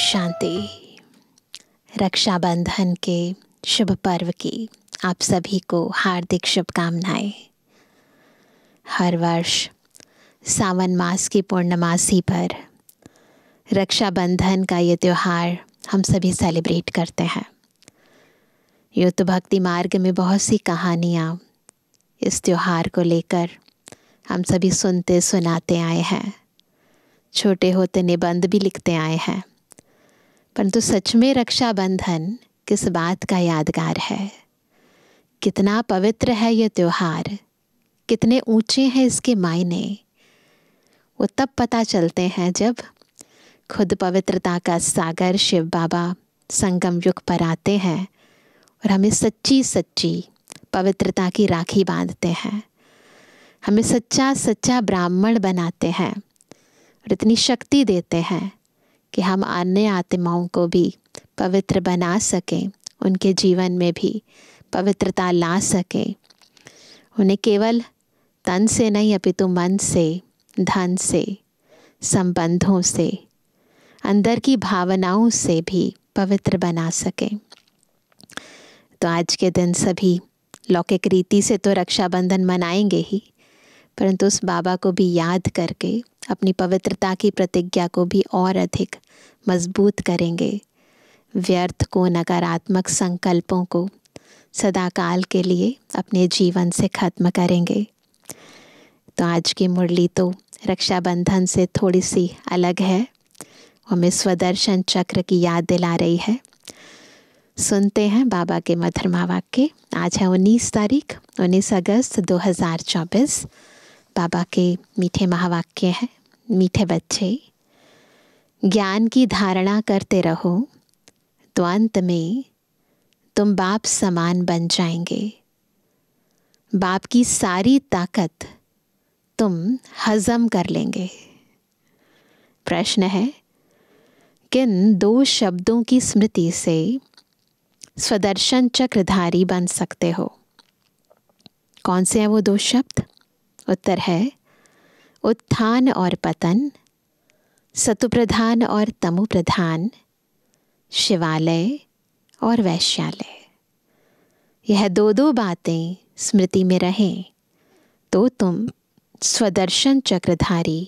शांति रक्षाबंधन के शुभ पर्व की आप सभी को हार्दिक शुभकामनाएं हर वर्ष सावन मास की पूर्णमासी पर रक्षाबंधन का ये त्यौहार हम सभी सेलिब्रेट करते हैं युद्ध तो भक्ति मार्ग में बहुत सी कहानियाँ इस त्यौहार को लेकर हम सभी सुनते सुनाते आए हैं छोटे होते निबंध भी लिखते आए हैं परंतु तो सच में रक्षाबंधन किस बात का यादगार है कितना पवित्र है ये त्यौहार कितने ऊंचे हैं इसके मायने वो तब पता चलते हैं जब खुद पवित्रता का सागर शिव बाबा संगम युग पर आते हैं और हमें सच्ची सच्ची पवित्रता की राखी बांधते हैं हमें सच्चा सच्चा ब्राह्मण बनाते हैं और इतनी शक्ति देते हैं कि हम अन्य आत्माओं को भी पवित्र बना सकें उनके जीवन में भी पवित्रता ला सकें उन्हें केवल तन से नहीं अपितु मन से धन से संबंधों से अंदर की भावनाओं से भी पवित्र बना सकें तो आज के दिन सभी लौकिक रीति से तो रक्षाबंधन मनाएंगे ही परंतु उस बाबा को भी याद करके अपनी पवित्रता की प्रतिज्ञा को भी और अधिक मजबूत करेंगे व्यर्थ को नकारात्मक संकल्पों को सदाकाल के लिए अपने जीवन से खत्म करेंगे तो आज की मुरली तो रक्षाबंधन से थोड़ी सी अलग है हमें स्वदर्शन चक्र की याद दिला रही है सुनते हैं बाबा के मधुरमा वाक्य आज है 19 तारीख 19 अगस्त 2024 बाबा के मीठे महावाक्य हैं मीठे बच्चे ज्ञान की धारणा करते रहो तो अंत में तुम बाप समान बन जाएंगे बाप की सारी ताकत तुम हजम कर लेंगे प्रश्न है किन दो शब्दों की स्मृति से स्वदर्शन चक्रधारी बन सकते हो कौन से हैं वो दो शब्द उत्तर है उत्थान और पतन सतुप्रधान और तमुप्रधान शिवालय और वैश्यालय यह दो दो बातें स्मृति में रहें तो तुम स्वदर्शन चक्रधारी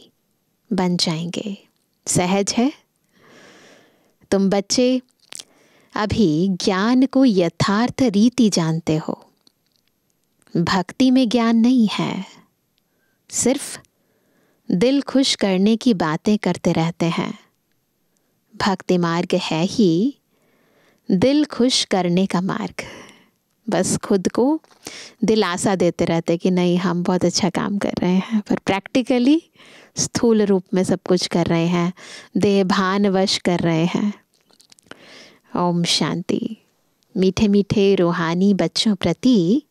बन जाएंगे सहज है तुम बच्चे अभी ज्ञान को यथार्थ रीति जानते हो भक्ति में ज्ञान नहीं है सिर्फ दिल खुश करने की बातें करते रहते हैं भक्ति मार्ग है ही दिल खुश करने का मार्ग बस खुद को दिलासा देते रहते कि नहीं हम बहुत अच्छा काम कर रहे हैं पर प्रैक्टिकली स्थूल रूप में सब कुछ कर रहे हैं देह भान वश कर रहे हैं ओम शांति मीठे मीठे रूहानी बच्चों प्रति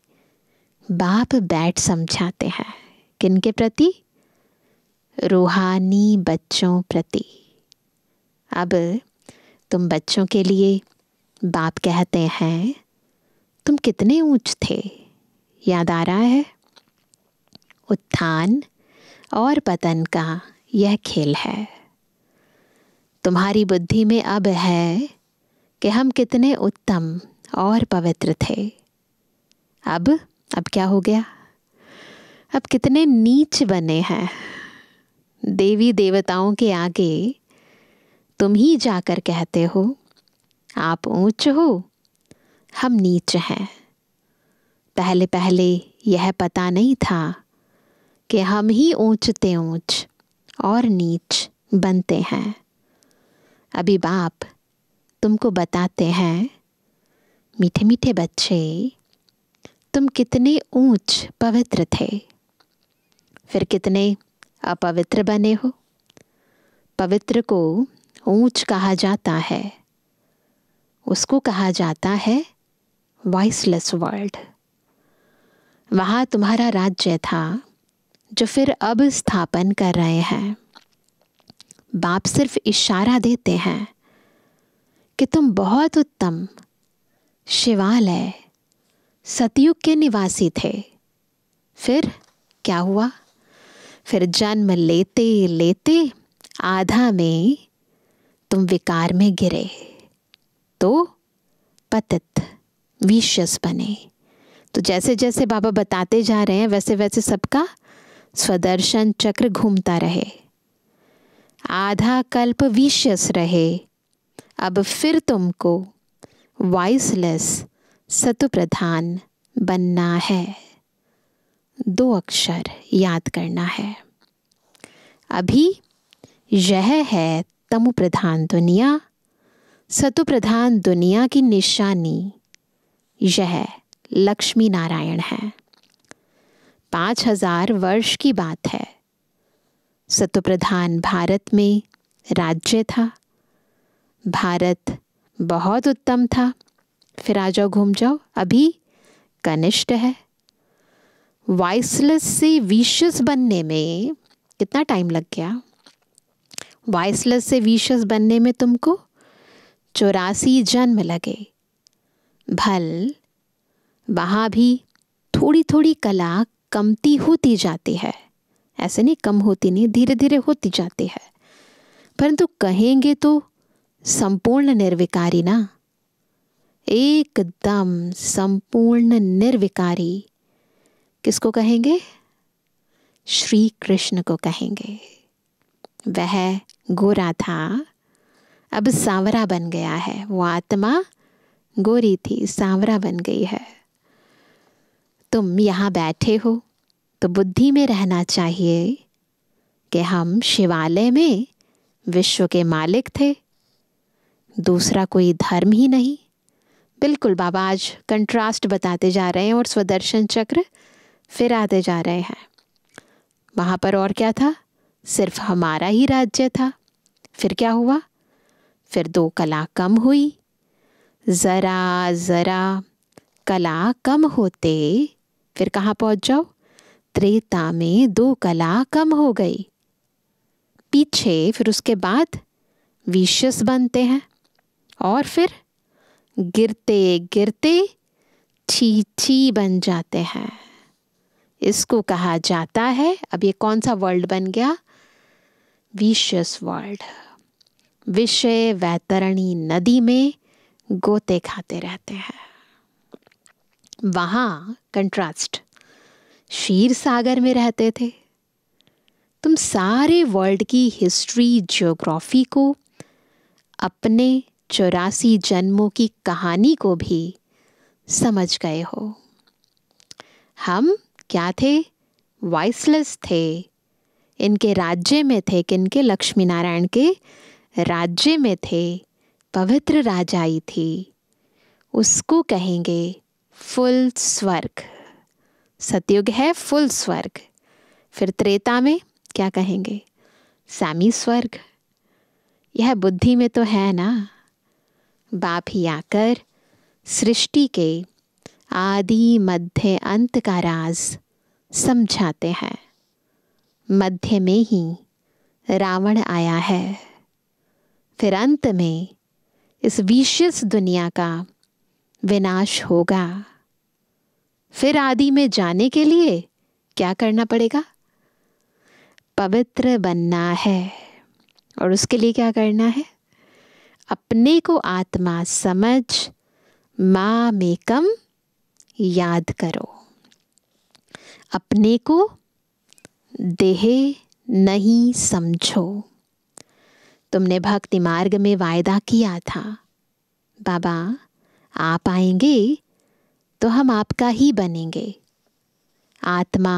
बाप बैठ समझाते हैं किन के प्रति रूहानी बच्चों प्रति अब तुम बच्चों के लिए बाप कहते हैं तुम कितने ऊंच थे याद आ रहा है उत्थान और पतन का यह खेल है तुम्हारी बुद्धि में अब है कि हम कितने उत्तम और पवित्र थे अब अब क्या हो गया अब कितने नीच बने हैं देवी देवताओं के आगे तुम ही जाकर कहते हो आप ऊंच हो हम नीच हैं पहले पहले यह पता नहीं था कि हम ही ऊंचते ऊंच और नीच बनते हैं अभी बाप तुमको बताते हैं मीठे मीठे बच्चे तुम कितने ऊंच पवित्र थे फिर कितने अपवित्र बने हो पवित्र को ऊंच कहा जाता है उसको कहा जाता है वॉइसलेस वर्ल्ड वहाँ तुम्हारा राज्य था जो फिर अब स्थापन कर रहे हैं बाप सिर्फ इशारा देते हैं कि तुम बहुत उत्तम शिवालय सतयुग के निवासी थे फिर क्या हुआ फिर जन्म लेते लेते आधा में तुम विकार में गिरे तो पतित विशस बने तो जैसे जैसे बाबा बताते जा रहे हैं वैसे वैसे सबका स्वदर्शन चक्र घूमता रहे आधा कल्प विशस रहे अब फिर तुमको वॉइसलेस सतु प्रधान बनना है दो अक्षर याद करना है अभी यह है तमु प्रधान दुनिया सतु प्रधान दुनिया की निशानी यह लक्ष्मी नारायण है पाँच हजार वर्ष की बात है सतुप्रधान भारत में राज्य था भारत बहुत उत्तम था फिर आ जाओ घूम जाओ अभी कनिष्ठ है वाइसलेस से विशस बनने में कितना टाइम लग गया वाइसलेस से विशस बनने में तुमको चौरासी जन्म लगे भल वहाँ भी थोड़ी थोड़ी कला कमती होती जाती है ऐसे नहीं कम होती नहीं धीरे धीरे होती जाती है परंतु कहेंगे तो संपूर्ण निर्विकारी ना एकदम संपूर्ण निर्विकारी किसको कहेंगे श्री कृष्ण को कहेंगे वह गोरा था अब सांवरा बन गया है वो आत्मा गोरी थी सांवरा बन गई है तुम यहाँ बैठे हो तो बुद्धि में रहना चाहिए कि हम शिवालय में विश्व के मालिक थे दूसरा कोई धर्म ही नहीं बिल्कुल बाबा आज कंट्रास्ट बताते जा रहे हैं और स्वदर्शन चक्र फिर आते जा रहे हैं वहाँ पर और क्या था सिर्फ हमारा ही राज्य था फिर क्या हुआ फिर दो कला कम हुई ज़रा ज़रा कला कम होते फिर कहाँ पहुँच जाओ त्रेता में दो कला कम हो गई पीछे फिर उसके बाद विशस बनते हैं और फिर गिरते गिरते छी छी बन जाते हैं इसको कहा जाता है अब ये कौन सा वर्ल्ड बन गया विशियस वर्ल्ड विषय वैतरणी नदी में गोते खाते रहते हैं वहां कंट्रास्ट शीर सागर में रहते थे तुम सारे वर्ल्ड की हिस्ट्री जियोग्राफी को अपने चौरासी जन्मों की कहानी को भी समझ गए हो हम क्या थे वॉइसलेस थे इनके राज्य में थे किनके लक्ष्मी नारायण के राज्य में थे पवित्र राजाई थी उसको कहेंगे फुल स्वर्ग सतयुग है फुल स्वर्ग फिर त्रेता में क्या कहेंगे सामी स्वर्ग यह बुद्धि में तो है ना बाप ही आकर सृष्टि के आदि मध्य अंत का राज समझाते हैं मध्य में ही रावण आया है फिर अंत में इस विशेष दुनिया का विनाश होगा फिर आदि में जाने के लिए क्या करना पड़ेगा पवित्र बनना है और उसके लिए क्या करना है अपने को आत्मा समझ माँ कम याद करो अपने को देह नहीं समझो तुमने भक्ति मार्ग में वायदा किया था बाबा आप आएंगे तो हम आपका ही बनेंगे आत्मा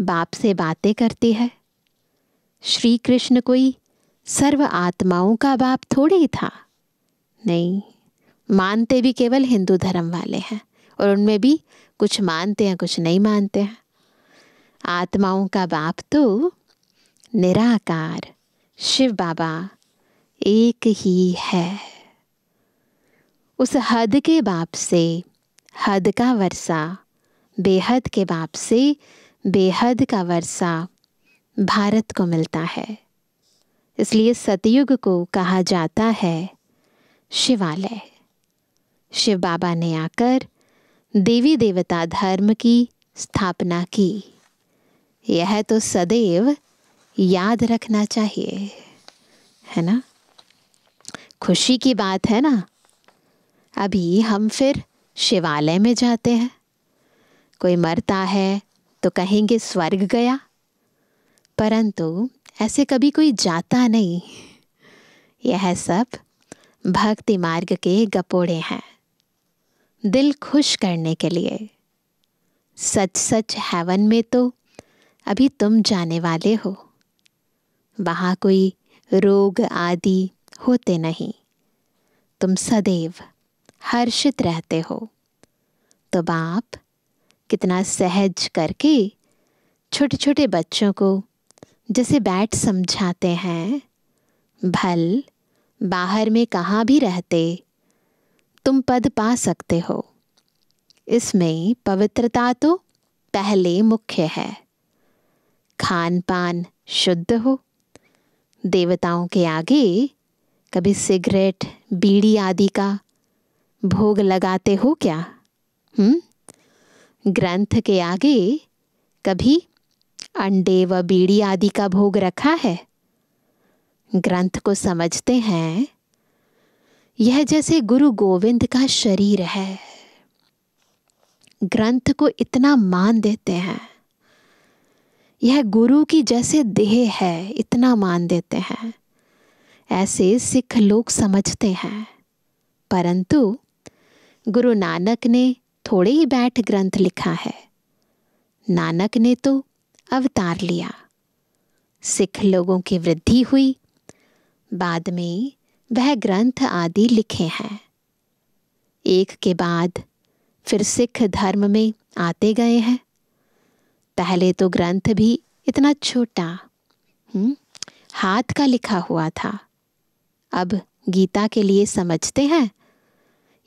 बाप से बातें करती है श्री कृष्ण कोई सर्व आत्माओं का बाप थोड़े ही था नहीं मानते भी केवल हिंदू धर्म वाले हैं और उनमें भी कुछ मानते हैं कुछ नहीं मानते हैं आत्माओं का बाप तो निराकार शिव बाबा एक ही है उस हद के बाप से हद का वर्षा बेहद के बाप से बेहद का वर्षा भारत को मिलता है इसलिए सतयुग को कहा जाता है शिवालय शिव बाबा ने आकर देवी देवता धर्म की स्थापना की यह तो सदैव याद रखना चाहिए है ना खुशी की बात है ना अभी हम फिर शिवालय में जाते हैं कोई मरता है तो कहेंगे स्वर्ग गया परंतु ऐसे कभी कोई जाता नहीं यह सब भक्ति मार्ग के गपोड़े हैं दिल खुश करने के लिए सच सच हेवन में तो अभी तुम जाने वाले हो वहाँ कोई रोग आदि होते नहीं तुम सदैव हर्षित रहते हो तो बाप कितना सहज करके छोटे छोटे बच्चों को जैसे बैठ समझाते हैं भल बाहर में कहाँ भी रहते तुम पद पा सकते हो इसमें पवित्रता तो पहले मुख्य है खान पान शुद्ध हो देवताओं के आगे कभी सिगरेट बीड़ी आदि का भोग लगाते हो क्या हम्म ग्रंथ के आगे कभी अंडे व बीड़ी आदि का भोग रखा है ग्रंथ को समझते हैं यह जैसे गुरु गोविंद का शरीर है ग्रंथ को इतना मान देते हैं यह गुरु की जैसे देह है इतना मान देते हैं ऐसे सिख लोग समझते हैं परंतु गुरु नानक ने थोड़े ही बैठ ग्रंथ लिखा है नानक ने तो अवतार लिया सिख लोगों की वृद्धि हुई बाद में वह ग्रंथ आदि लिखे हैं एक के बाद फिर सिख धर्म में आते गए हैं पहले तो ग्रंथ भी इतना छोटा हम्म, हाथ का लिखा हुआ था अब गीता के लिए समझते हैं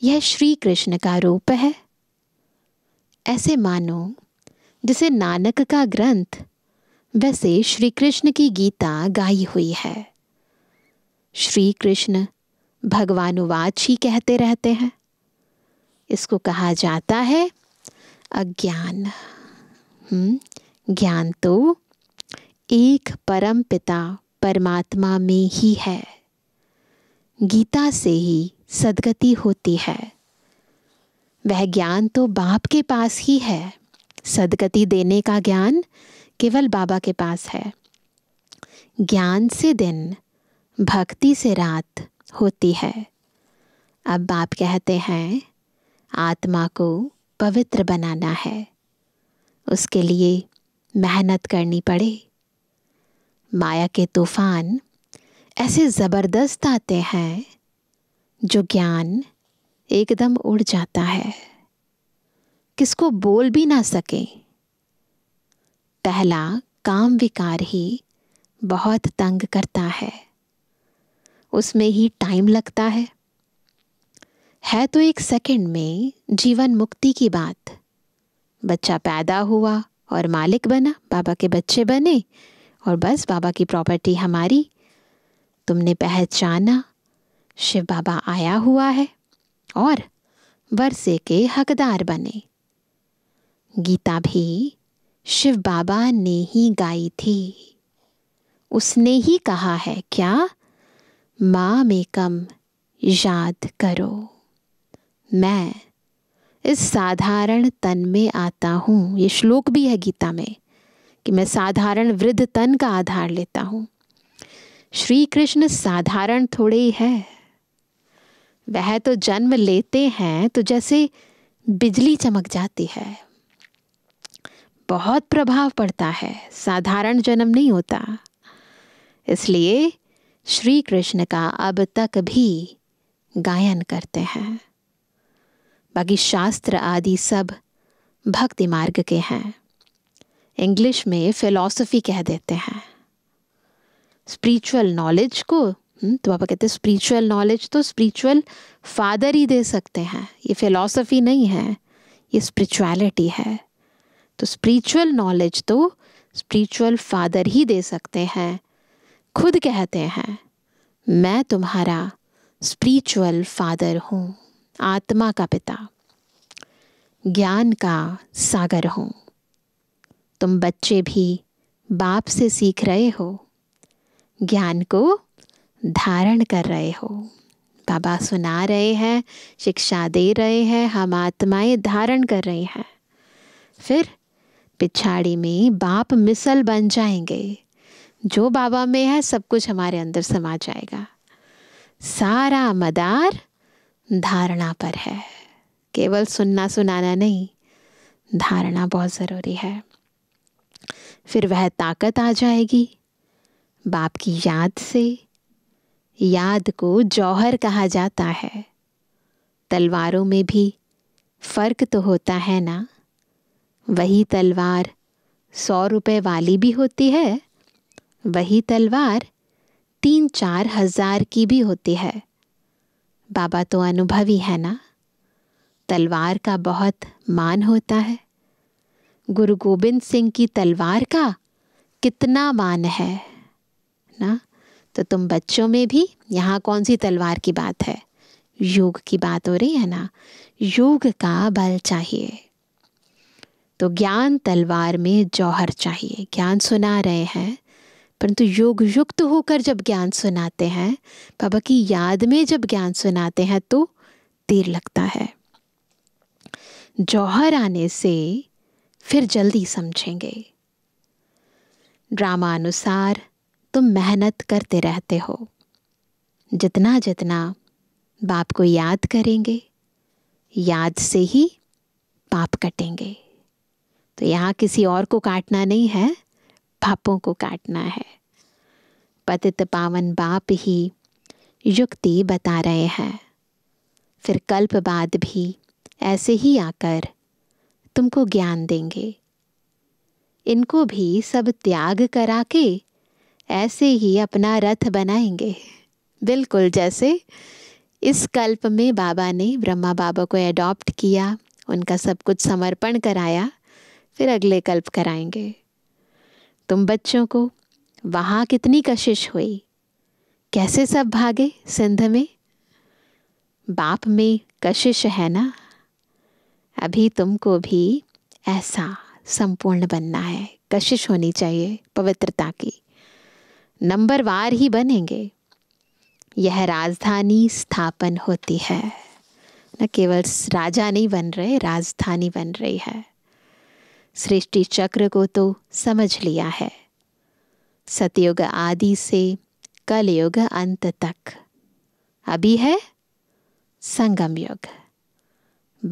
यह श्री कृष्ण का रूप है ऐसे मानो जिसे नानक का ग्रंथ वैसे श्री कृष्ण की गीता गाई हुई है श्री कृष्ण भगवानुवाच ही कहते रहते हैं इसको कहा जाता है अज्ञान हम्म, ज्ञान तो एक परम पिता परमात्मा में ही है गीता से ही सदगति होती है वह ज्ञान तो बाप के पास ही है सदगति देने का ज्ञान केवल बाबा के पास है ज्ञान से दिन भक्ति से रात होती है अब बाप कहते हैं आत्मा को पवित्र बनाना है उसके लिए मेहनत करनी पड़े माया के तूफ़ान ऐसे ज़बरदस्त आते हैं जो ज्ञान एकदम उड़ जाता है किसको बोल भी ना सके पहला काम विकार ही बहुत तंग करता है उसमें ही टाइम लगता है है तो एक सेकंड में जीवन मुक्ति की बात बच्चा पैदा हुआ और मालिक बना बाबा के बच्चे बने और बस बाबा की प्रॉपर्टी हमारी तुमने पहचाना शिव बाबा आया हुआ है और वर्षे के हकदार बने गीता भी शिव बाबा ने ही गाई थी उसने ही कहा है क्या माँ में कम याद करो मैं इस साधारण तन में आता हूँ ये श्लोक भी है गीता में कि मैं साधारण वृद्ध तन का आधार लेता हूँ श्री कृष्ण साधारण थोड़े ही है वह तो जन्म लेते हैं तो जैसे बिजली चमक जाती है बहुत प्रभाव पड़ता है साधारण जन्म नहीं होता इसलिए श्री कृष्ण का अब तक भी गायन करते हैं बाकी शास्त्र आदि सब भक्ति मार्ग के हैं इंग्लिश में फिलॉसफी कह देते हैं स्पिरिचुअल नॉलेज को हम्म, तो आप कहते हैं स्पिरिचुअल नॉलेज तो स्पिरिचुअल फादर ही दे सकते हैं ये फिलॉसफी नहीं है ये स्पिरिचुअलिटी है तो स्पिरिचुअल नॉलेज तो स्पिरिचुअल फादर ही दे सकते हैं खुद कहते हैं मैं तुम्हारा स्पिरिचुअल फादर हूँ आत्मा का पिता ज्ञान का सागर हूँ तुम बच्चे भी बाप से सीख रहे हो ज्ञान को धारण कर रहे हो बाबा सुना रहे हैं शिक्षा दे रहे हैं हम आत्माएं धारण कर रहे हैं फिर पिछाड़ी में बाप मिसल बन जाएंगे जो बाबा में है सब कुछ हमारे अंदर समा जाएगा सारा मदार धारणा पर है केवल सुनना सुनाना नहीं धारणा बहुत ज़रूरी है फिर वह ताकत आ जाएगी बाप की याद से याद को जौहर कहा जाता है तलवारों में भी फ़र्क तो होता है ना वही तलवार सौ रुपए वाली भी होती है वही तलवार तीन चार हजार की भी होती है बाबा तो अनुभवी है ना तलवार का बहुत मान होता है गुरु गोबिंद सिंह की तलवार का कितना मान है ना तो तुम बच्चों में भी यहाँ कौन सी तलवार की बात है योग की बात हो रही है ना योग का बल चाहिए तो ज्ञान तलवार में जौहर चाहिए ज्ञान सुना रहे हैं परंतु योग युक्त होकर जब ज्ञान सुनाते हैं बाबा की याद में जब ज्ञान सुनाते हैं तो देर लगता है जौहर आने से फिर जल्दी समझेंगे ड्रामा अनुसार तुम मेहनत करते रहते हो जितना जितना बाप को याद करेंगे याद से ही पाप कटेंगे तो यहाँ किसी और को काटना नहीं है पापों को काटना है पतित पावन बाप ही युक्ति बता रहे हैं फिर कल्प बाद भी ऐसे ही आकर तुमको ज्ञान देंगे इनको भी सब त्याग करा के ऐसे ही अपना रथ बनाएंगे बिल्कुल जैसे इस कल्प में बाबा ने ब्रह्मा बाबा को एडॉप्ट किया उनका सब कुछ समर्पण कराया फिर अगले कल्प कराएंगे तुम बच्चों को वहाँ कितनी कशिश हुई कैसे सब भागे सिंध में बाप में कशिश है ना अभी तुमको भी ऐसा संपूर्ण बनना है कशिश होनी चाहिए पवित्रता की नंबर वार ही बनेंगे यह राजधानी स्थापन होती है न केवल राजा नहीं बन रहे राजधानी बन रही है सृष्टि चक्र को तो समझ लिया है सतयुग आदि से कलयुग अंत तक अभी है संगम युग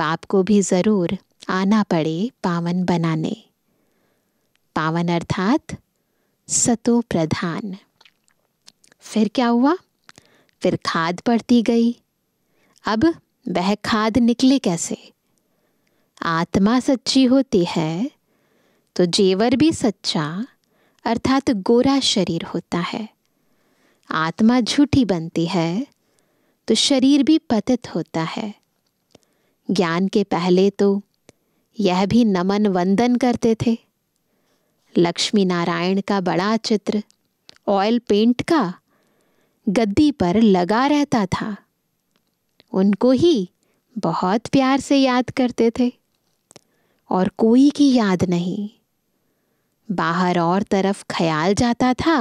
बाप को भी ज़रूर आना पड़े पावन बनाने पावन अर्थात सतो प्रधान फिर क्या हुआ फिर खाद पड़ती गई अब वह खाद निकले कैसे आत्मा सच्ची होती है तो जेवर भी सच्चा अर्थात गोरा शरीर होता है आत्मा झूठी बनती है तो शरीर भी पतित होता है ज्ञान के पहले तो यह भी नमन वंदन करते थे लक्ष्मी नारायण का बड़ा चित्र ऑयल पेंट का गद्दी पर लगा रहता था उनको ही बहुत प्यार से याद करते थे और कोई की याद नहीं बाहर और तरफ ख्याल जाता था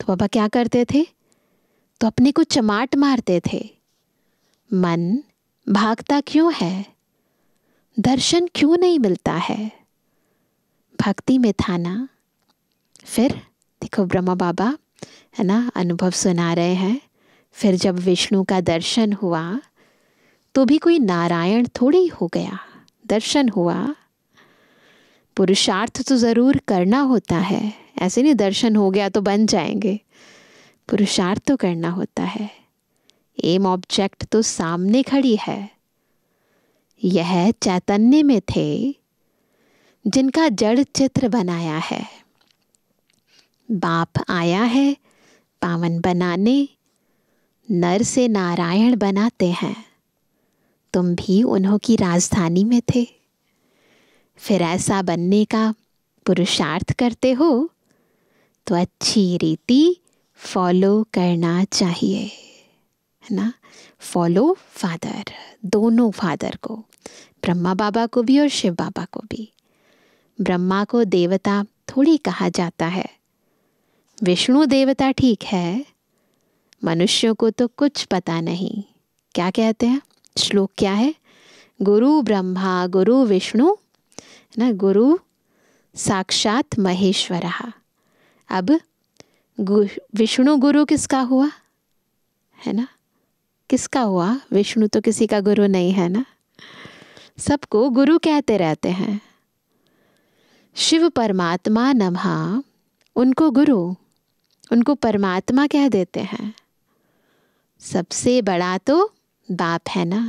तो पापा क्या करते थे तो अपने को चमाट मारते थे मन भागता क्यों है दर्शन क्यों नहीं मिलता है भक्ति में था ना फिर देखो ब्रह्मा बाबा है ना अनुभव सुना रहे हैं फिर जब विष्णु का दर्शन हुआ तो भी कोई नारायण थोड़ी हो गया दर्शन हुआ पुरुषार्थ तो ज़रूर करना होता है ऐसे नहीं दर्शन हो गया तो बन जाएंगे पुरुषार्थ तो करना होता है एम ऑब्जेक्ट तो सामने खड़ी है यह चैतन्य में थे जिनका जड़ चित्र बनाया है बाप आया है पावन बनाने नर से नारायण बनाते हैं तुम भी उन्हों की राजधानी में थे फिर ऐसा बनने का पुरुषार्थ करते हो तो अच्छी रीति फॉलो करना चाहिए है ना फॉलो फादर दोनों फादर को ब्रह्मा बाबा को भी और शिव बाबा को भी ब्रह्मा को देवता थोड़ी कहा जाता है विष्णु देवता ठीक है मनुष्यों को तो कुछ पता नहीं क्या कहते हैं श्लोक क्या है गुरु ब्रह्मा गुरु विष्णु है ना गुरु साक्षात महेश्वर अब गु, विष्णु गुरु किसका हुआ है ना किसका हुआ विष्णु तो किसी का गुरु नहीं है ना सबको गुरु कहते रहते हैं शिव परमात्मा नमः उनको गुरु उनको परमात्मा कह देते हैं सबसे बड़ा तो बाप है ना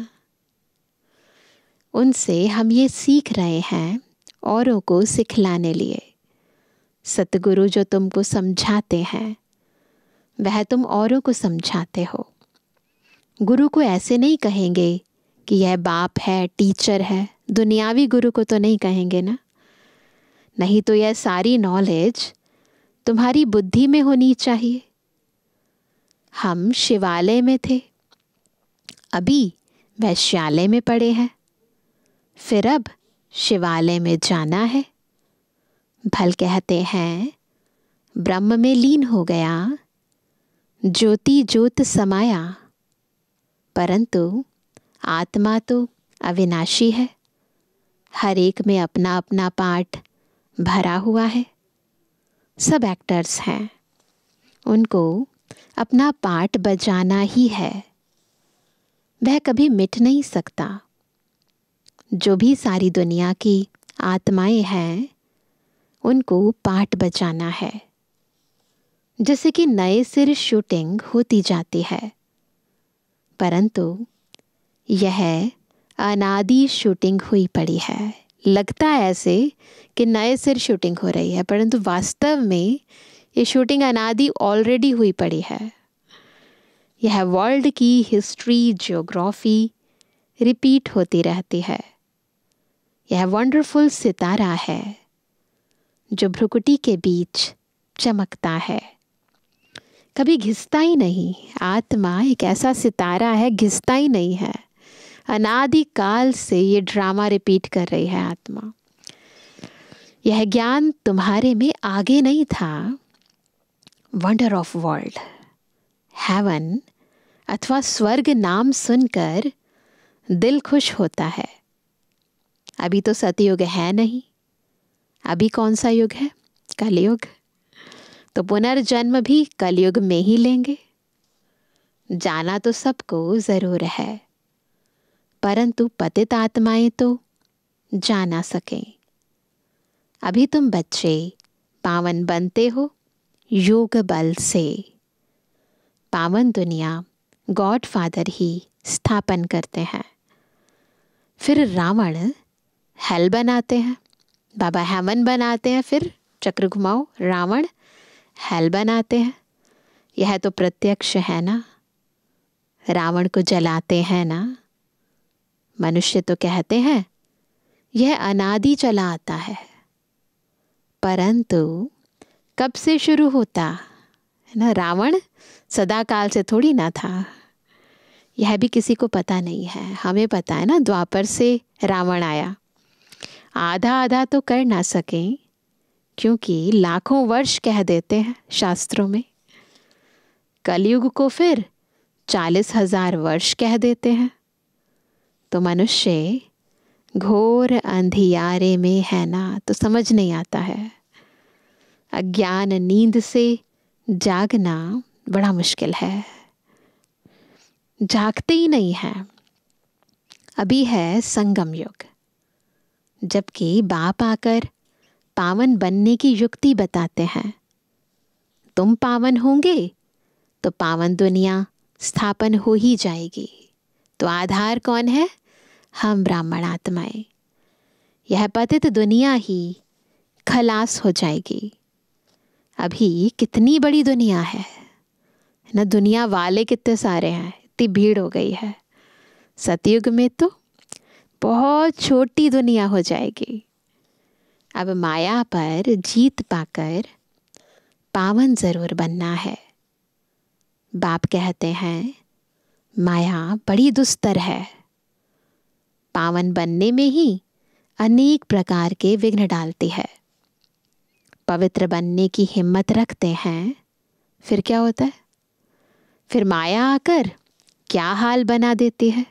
उनसे हम ये सीख रहे हैं औरों को सिखलाने लिए सतगुरु जो तुमको समझाते हैं वह तुम औरों को समझाते हो गुरु को ऐसे नहीं कहेंगे कि यह बाप है टीचर है दुनियावी गुरु को तो नहीं कहेंगे ना नहीं तो यह सारी नॉलेज तुम्हारी बुद्धि में होनी चाहिए हम शिवालय में थे अभी वैश्यालय में पड़े हैं फिर अब शिवालय में जाना है भल कहते हैं ब्रह्म में लीन हो गया ज्योति ज्योत समाया परंतु आत्मा तो अविनाशी है हर एक में अपना अपना पार्ट भरा हुआ है सब एक्टर्स हैं उनको अपना पार्ट बजाना ही है वह कभी मिट नहीं सकता जो भी सारी दुनिया की आत्माएं हैं उनको पाठ बचाना है जैसे कि नए सिर शूटिंग होती जाती है परंतु यह अनादि शूटिंग हुई पड़ी है लगता है ऐसे कि नए सिर शूटिंग हो रही है परंतु वास्तव में ये शूटिंग अनादि ऑलरेडी हुई पड़ी है यह वर्ल्ड की हिस्ट्री जियोग्राफी रिपीट होती रहती है यह वंडरफुल सितारा है जो भ्रुकुटी के बीच चमकता है कभी घिसता ही नहीं आत्मा एक ऐसा सितारा है घिसता ही नहीं है अनादिकाल से ये ड्रामा रिपीट कर रही है आत्मा यह ज्ञान तुम्हारे में आगे नहीं था वंडर ऑफ वर्ल्ड हेवन अथवा स्वर्ग नाम सुनकर दिल खुश होता है अभी तो सतयुग है नहीं अभी कौन सा युग है कलयुग तो पुनर्जन्म भी कलयुग में ही लेंगे जाना तो सबको ज़रूर है परंतु पतित आत्माएं तो जा ना सकें अभी तुम बच्चे पावन बनते हो योग बल से पावन दुनिया गॉड फादर ही स्थापन करते हैं फिर रावण हेल बनाते हैं बाबा हेमन बनाते हैं फिर चक्र घुमाओ रावण हेल बनाते हैं यह तो प्रत्यक्ष है ना रावण को जलाते हैं ना मनुष्य तो कहते हैं यह अनादि चला आता है परंतु कब से शुरू होता है ना रावण सदा काल से थोड़ी ना था यह भी किसी को पता नहीं है हमें पता है ना द्वापर से रावण आया आधा आधा तो कर ना सकें क्योंकि लाखों वर्ष कह देते हैं शास्त्रों में कलयुग को फिर चालीस हजार वर्ष कह देते हैं तो मनुष्य घोर अंधियारे में है ना तो समझ नहीं आता है अज्ञान नींद से जागना बड़ा मुश्किल है जागते ही नहीं हैं अभी है संगम युग जबकि बाप आकर पावन बनने की युक्ति बताते हैं तुम पावन होंगे तो पावन दुनिया स्थापन हो ही जाएगी तो आधार कौन है हम ब्राह्मण आत्माएं यह पतित दुनिया ही खलास हो जाएगी अभी कितनी बड़ी दुनिया है ना दुनिया वाले कितने सारे हैं इतनी भीड़ हो गई है सतयुग में तो बहुत छोटी दुनिया हो जाएगी अब माया पर जीत पाकर पावन ज़रूर बनना है बाप कहते हैं माया बड़ी दुस्तर है पावन बनने में ही अनेक प्रकार के विघ्न डालती है पवित्र बनने की हिम्मत रखते हैं फिर क्या होता है फिर माया आकर क्या हाल बना देती है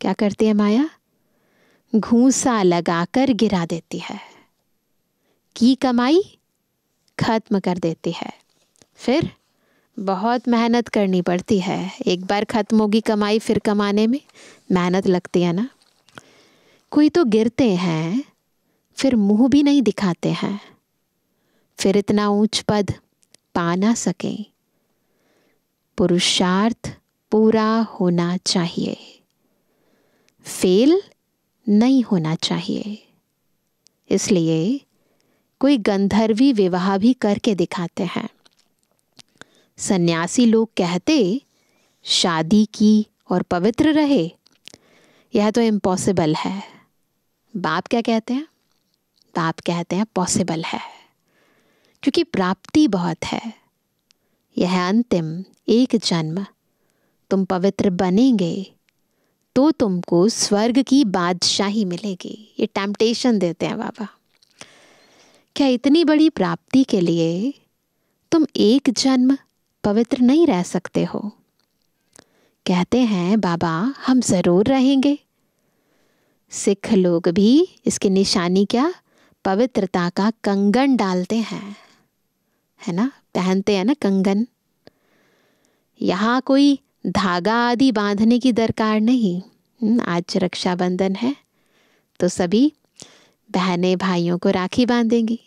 क्या करती है माया घूसा लगाकर गिरा देती है की कमाई खत्म कर देती है फिर बहुत मेहनत करनी पड़ती है एक बार ख़त्म होगी कमाई फिर कमाने में मेहनत लगती है ना कोई तो गिरते हैं फिर मुंह भी नहीं दिखाते हैं फिर इतना ऊंच पद पा ना सकें पुरुषार्थ पूरा होना चाहिए फेल नहीं होना चाहिए इसलिए कोई गंधर्वी विवाह भी करके दिखाते हैं सन्यासी लोग कहते शादी की और पवित्र रहे यह तो इम्पॉसिबल है बाप क्या कहते हैं बाप कहते हैं पॉसिबल है क्योंकि प्राप्ति बहुत है यह अंतिम एक जन्म तुम पवित्र बनेंगे तो तुमको स्वर्ग की बादशाही मिलेगी ये टेम्पटेशन देते हैं बाबा क्या इतनी बड़ी प्राप्ति के लिए तुम एक जन्म पवित्र नहीं रह सकते हो कहते हैं बाबा हम ज़रूर रहेंगे सिख लोग भी इसकी निशानी क्या पवित्रता का कंगन डालते हैं है ना पहनते हैं ना कंगन यहाँ कोई धागा आदि बांधने की दरकार नहीं हम्म, आज रक्षाबंधन है तो सभी बहनें भाइयों को राखी बांधेंगी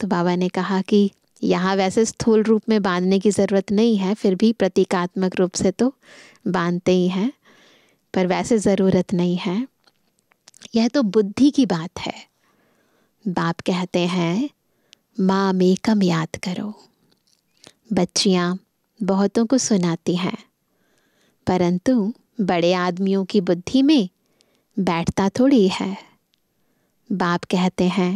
तो बाबा ने कहा कि यहाँ वैसे स्थूल रूप में बांधने की ज़रूरत नहीं है फिर भी प्रतीकात्मक रूप से तो बांधते ही हैं पर वैसे ज़रूरत नहीं है यह तो बुद्धि की बात है बाप कहते हैं माँ में कम याद करो बच्चियाँ बहुतों को सुनाती हैं परंतु बड़े आदमियों की बुद्धि में बैठता थोड़ी है बाप कहते हैं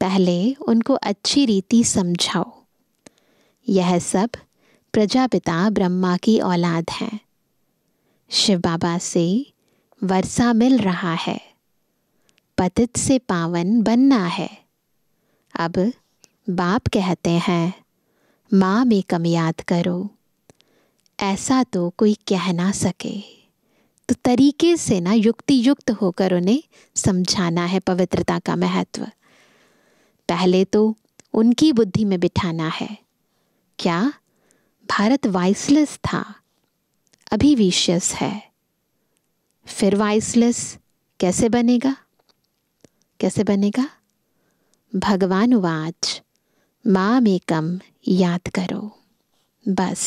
पहले उनको अच्छी रीति समझाओ यह सब प्रजापिता ब्रह्मा की औलाद हैं शिव बाबा से वर्षा मिल रहा है पतित से पावन बनना है अब बाप कहते हैं माँ में कम याद करो ऐसा तो कोई कह ना सके तो तरीके से ना युक्ति युक्त होकर उन्हें समझाना है पवित्रता का महत्व पहले तो उनकी बुद्धि में बिठाना है क्या भारत वाइसलेस था अभी विशियस है फिर वाइसलेस कैसे बनेगा कैसे बनेगा भगवान वाच माम एकम याद करो बस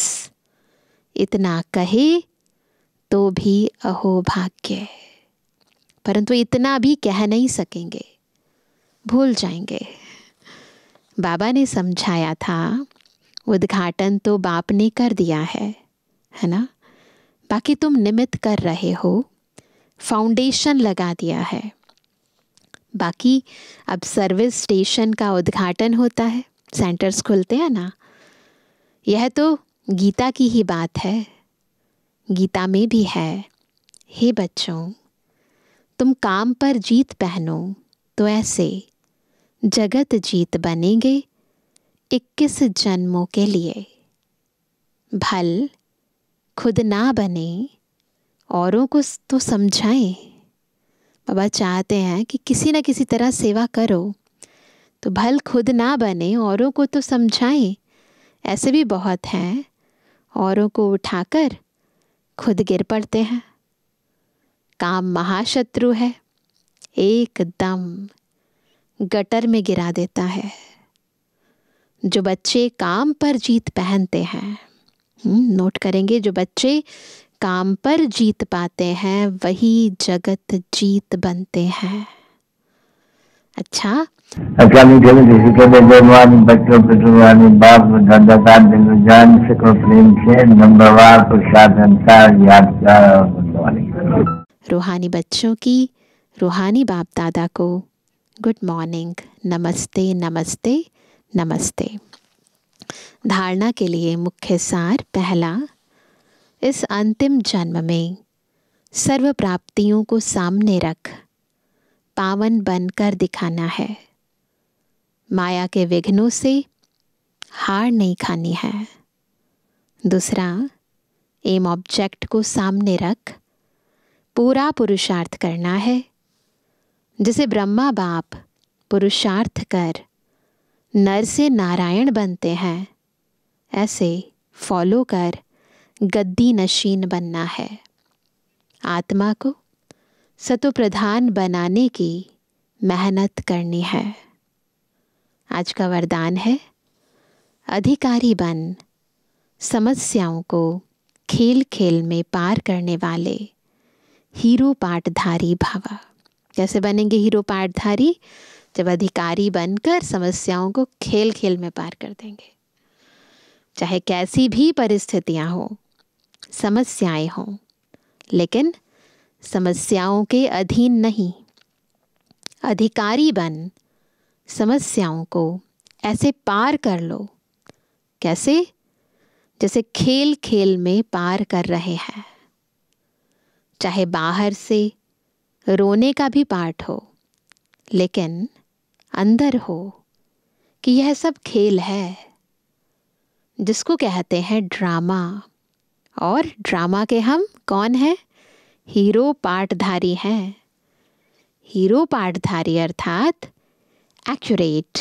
इतना कहे तो भी अहो भाग्य परंतु इतना भी कह नहीं सकेंगे भूल जाएंगे बाबा ने समझाया था उद्घाटन तो बाप ने कर दिया है है ना बाकी तुम निमित कर रहे हो फाउंडेशन लगा दिया है बाकी अब सर्विस स्टेशन का उद्घाटन होता है सेंटर्स खुलते हैं ना यह तो गीता की ही बात है गीता में भी है हे बच्चों तुम काम पर जीत पहनो तो ऐसे जगत जीत बनेंगे इक्कीस जन्मों के लिए भल खुद ना बने औरों को तो समझाएं बाबा चाहते हैं कि किसी न किसी तरह सेवा करो तो भल खुद ना बने औरों को तो समझाएं ऐसे भी बहुत हैं औरों को उठाकर खुद गिर पड़ते हैं काम महाशत्रु है एकदम गटर में गिरा देता है जो बच्चे काम पर जीत पहनते हैं हम्म, नोट करेंगे जो बच्चे काम पर जीत पाते हैं वही जगत जीत बनते हैं अच्छा बच्चों के बाप दादा प्रेम से प्रसाद रूहानी बच्चों की रूहानी बाप दादा को गुड मॉर्निंग नमस्ते नमस्ते नमस्ते धारणा के लिए मुख्य सार पहला इस अंतिम जन्म में सर्व प्राप्तियों को सामने रख पावन बनकर दिखाना है माया के विघ्नों से हार नहीं खानी है दूसरा एम ऑब्जेक्ट को सामने रख पूरा पुरुषार्थ करना है जिसे ब्रह्मा बाप पुरुषार्थ कर नर से नारायण बनते हैं ऐसे फॉलो कर गद्दी नशीन बनना है आत्मा को सतोप्रधान बनाने की मेहनत करनी है आज का वरदान है अधिकारी बन समस्याओं को खेल खेल में पार करने वाले हीरो पाठधारी भावा कैसे बनेंगे हीरो पाठधारी जब अधिकारी बनकर समस्याओं को खेल खेल में पार कर देंगे चाहे कैसी भी परिस्थितियां हो समस्याएं हों लेकिन समस्याओं के अधीन नहीं अधिकारी बन समस्याओं को ऐसे पार कर लो कैसे जैसे खेल खेल में पार कर रहे हैं चाहे बाहर से रोने का भी पार्ट हो लेकिन अंदर हो कि यह सब खेल है जिसको कहते हैं ड्रामा और ड्रामा के हम कौन हैं हीरो पाठधारी हैं हीरो पाठधारी अर्थात एक्यूरेट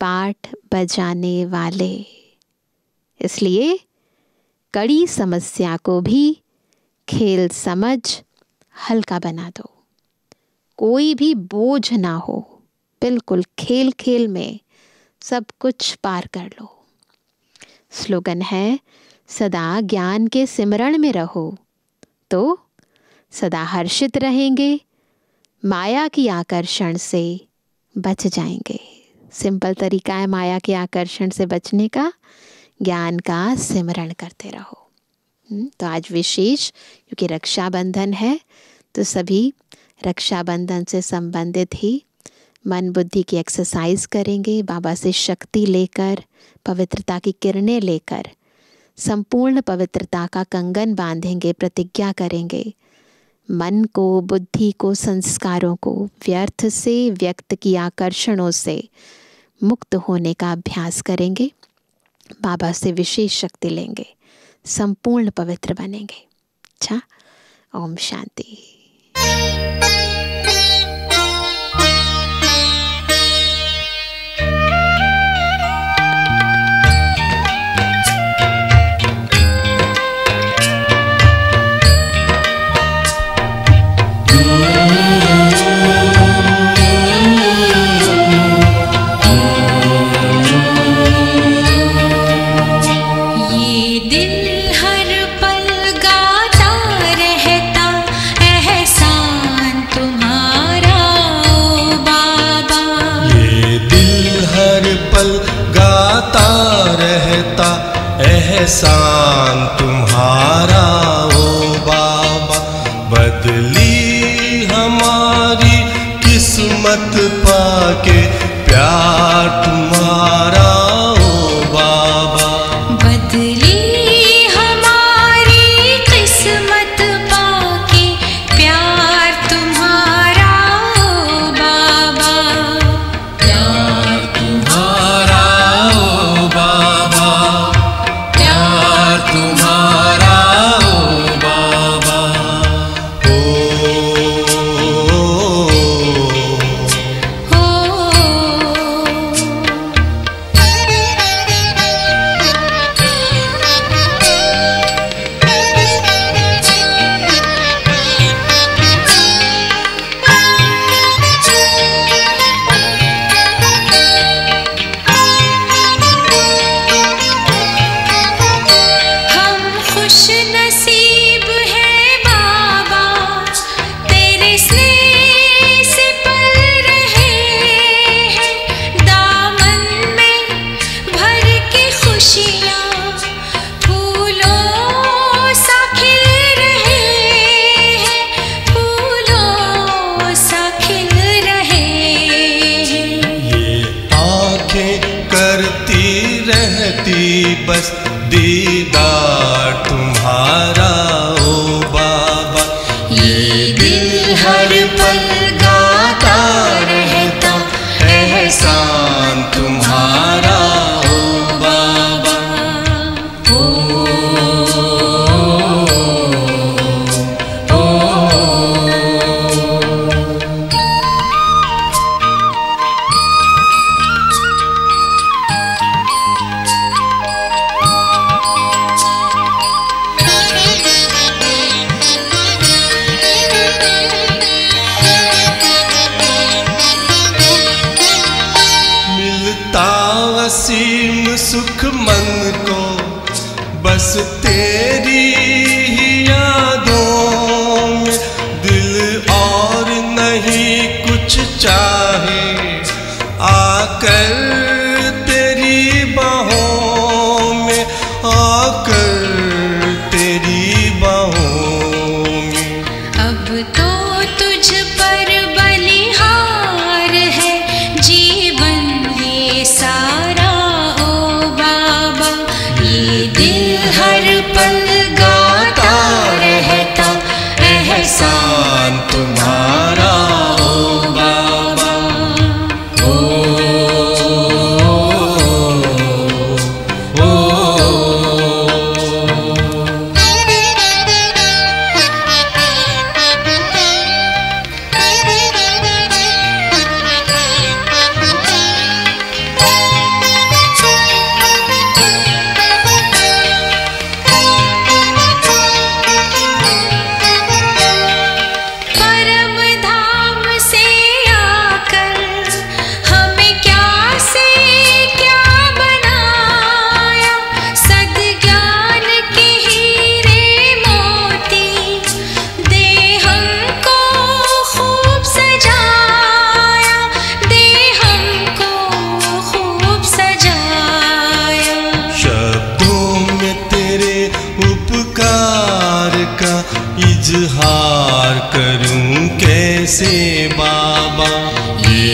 पाठ बजाने वाले इसलिए कड़ी समस्या को भी खेल समझ हल्का बना दो कोई भी बोझ ना हो बिल्कुल खेल खेल में सब कुछ पार कर लो स्लोगन है सदा ज्ञान के सिमरण में रहो तो सदा हर्षित रहेंगे माया की आकर्षण से बच जाएंगे सिंपल तरीका है माया के आकर्षण से बचने का ज्ञान का सिमरण करते रहो हम्म, तो आज विशेष क्योंकि रक्षाबंधन है तो सभी रक्षाबंधन से संबंधित ही मन बुद्धि की एक्सरसाइज करेंगे बाबा से शक्ति लेकर पवित्रता की किरणें लेकर संपूर्ण पवित्रता का कंगन बांधेंगे प्रतिज्ञा करेंगे मन को बुद्धि को संस्कारों को व्यर्थ से व्यक्त की आकर्षणों से मुक्त होने का अभ्यास करेंगे बाबा से विशेष शक्ति लेंगे संपूर्ण पवित्र बनेंगे अच्छा ओम शांति रहती बस दीदार तुम्हारा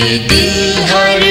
दिल हर